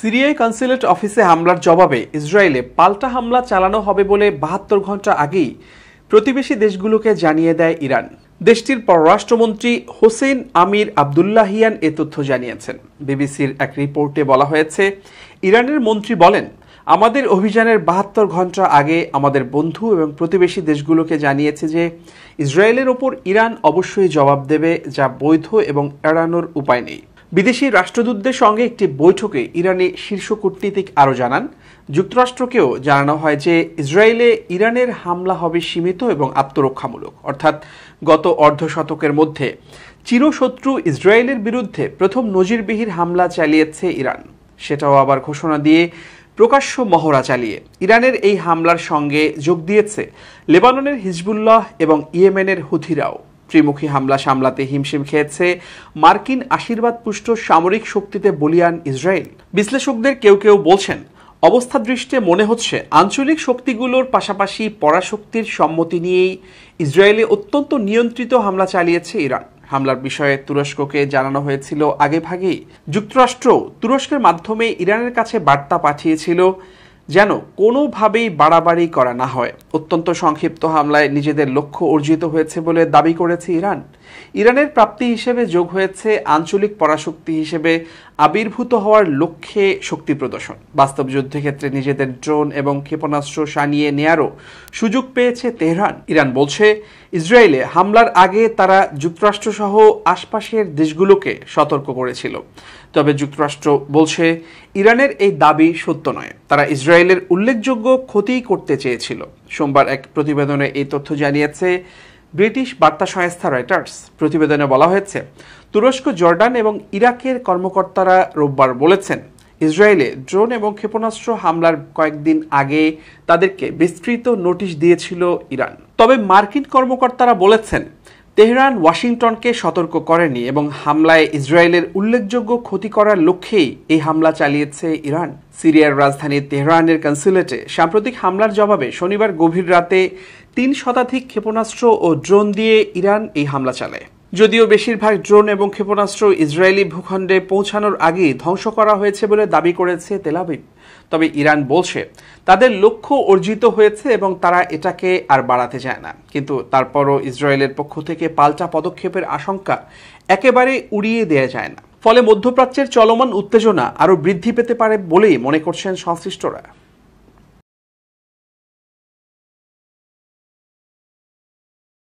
সিরিয়ায় কনসুলেট অফিসে হামলার জবাবে ইসরায়েলে পাল্টা হামলা চালানো হবে বলে বাহাত্তর ঘন্টা আগেই প্রতিবেশী দেশগুলোকে জানিয়ে দেয় ইরান দেশটির পররাষ্ট্রমন্ত্রী হোসেন আমির আবদুল্লাহিয়ান এ তথ্য জানিয়েছেন বিবিসির এক রিপোর্টে বলা হয়েছে ইরানের মন্ত্রী বলেন আমাদের অভিযানের বাহাত্তর ঘন্টা আগে আমাদের বন্ধু এবং প্রতিবেশী দেশগুলোকে জানিয়েছে যে ইসরায়েলের ওপর ইরান অবশ্যই জবাব দেবে যা বৈধ এবং এড়ানোর উপায় নেই বিদেশি রাষ্ট্রদূতদের সঙ্গে একটি বৈঠকে ইরানি শীর্ষ কূটনীতিক আরও জানান যুক্তরাষ্ট্রকেও জানানো হয় যে ইসরায়েলে ইরানের হামলা হবে সীমিত এবং আত্মরক্ষামূলক অর্থাৎ গত অর্ধ শতকের মধ্যে চিরশত্রু ইসরায়েলের বিরুদ্ধে প্রথম নজিরবিহীর হামলা চালিয়েছে ইরান সেটাও আবার ঘোষণা দিয়ে প্রকাশ্য মহড়া চালিয়ে ইরানের এই হামলার সঙ্গে যোগ দিয়েছে লেবাননের হিজবুল্লাহ এবং ইয়েমেনের হুথিরাও ত্রিমুখী হামলা সামলাতে হিমশিম খেয়েছে মার্কিন আশীর্বাদ পুষ্ট সামরিক শক্তিতে বলিয়ান ইসরায়েল বিশ্লেষকদের কেউ কেউ বলছেন অবস্থা দৃষ্টে মনে হচ্ছে আঞ্চলিক শক্তিগুলোর পাশাপাশি পরাশক্তির সম্মতি নিয়েই ইসরায়েলে অত্যন্ত নিয়ন্ত্রিত হামলা চালিয়েছে ইরান হামলার বিষয়ে তুরস্ককে জানানো হয়েছিল আগেভাগেই যুক্তরাষ্ট্র তুরস্কের মাধ্যমে ইরানের কাছে বার্তা পাঠিয়েছিল যেন কোনোভাবেই বাড়াবাড়ি করা না হয় অত্যন্ত সংক্ষিপ্ত হামলায় নিজেদের লক্ষ্য অর্জিত হয়েছে বলে দাবি করেছে ইরান ইরানের প্রাপ্তি হিসেবে যোগ হয়েছে আঞ্চলিক পরাশক্তি হিসেবে আবির্ভূত হওয়ার লক্ষ্যে শক্তি প্রদর্শন বাস্তব যুদ্ধক্ষেত্রে নিজেদের ড্রোন এবং ক্ষেপণাস্ত্র সানিয়ে নেয়ারও সুযোগ পেয়েছে তেহরান ইরান বলছে ইসরায়েলে হামলার আগে তারা যুক্তরাষ্ট্রসহ আশপাশের দেশগুলোকে সতর্ক করেছিল তবে যুক্তরাষ্ট্র বলছে ইরানের এই দাবি সত্য নয় তারা ইসরায়েলের উল্লেখযোগ্য ক্ষতি করতে চেয়েছিল সোমবার এক প্রতিবেদনে এই তথ্য জানিয়েছে ব্রিটিশ বার্তা সংস্থা রয়টার্স প্রতিবেদনে বলা হয়েছে তুরস্ক জর্ডান এবং ইরাকের কর্মকর্তারা রোববার বলেছেন ইসরায়েলে ড্রোন এবং ক্ষেপণাস্ত্র হামলার কয়েকদিন আগে তাদেরকে বিস্তৃত নোটিশ দিয়েছিল ইরান তবে মার্কিন কর্মকর্তারা বলেছেন তেহরান ওয়াশিংটনকে সতর্ক করেনি এবং হামলায় ইসরায়েলের উল্লেখযোগ্য ক্ষতি করার লক্ষ্যেই এই হামলা চালিয়েছে ইরান সিরিয়ার রাজধানী তেহরানের কনসুলেটে সাম্প্রতিক হামলার জবাবে শনিবার গভীর রাতে তিন শতাধিক ক্ষেপণাস্ত্র ও ড্রোন দিয়ে ইরান এই হামলা চালায় যদিও বেশিরভাগ ড্রোন এবং ক্ষেপণাস্ত্র ইসরায়েলি ভূখণ্ডে পৌঁছানোর আগেই ধ্বংস করা হয়েছে বলে দাবি করেছে তেলাবিব তবে ইরান বলছে তাদের লক্ষ্য অর্জিত হয়েছে এবং তারা এটাকে আর বাড়াতে চায় না কিন্তু তারপরও ইসরায়েলের পক্ষ থেকে পাল্টা পদক্ষেপের আশঙ্কা একেবারে উড়িয়ে দেয়া যায় না ফলে মধ্যপ্রাচ্যের চলমান উত্তেজনা আরও বৃদ্ধি পেতে পারে বলেই মনে করছেন সংশ্লিষ্টরা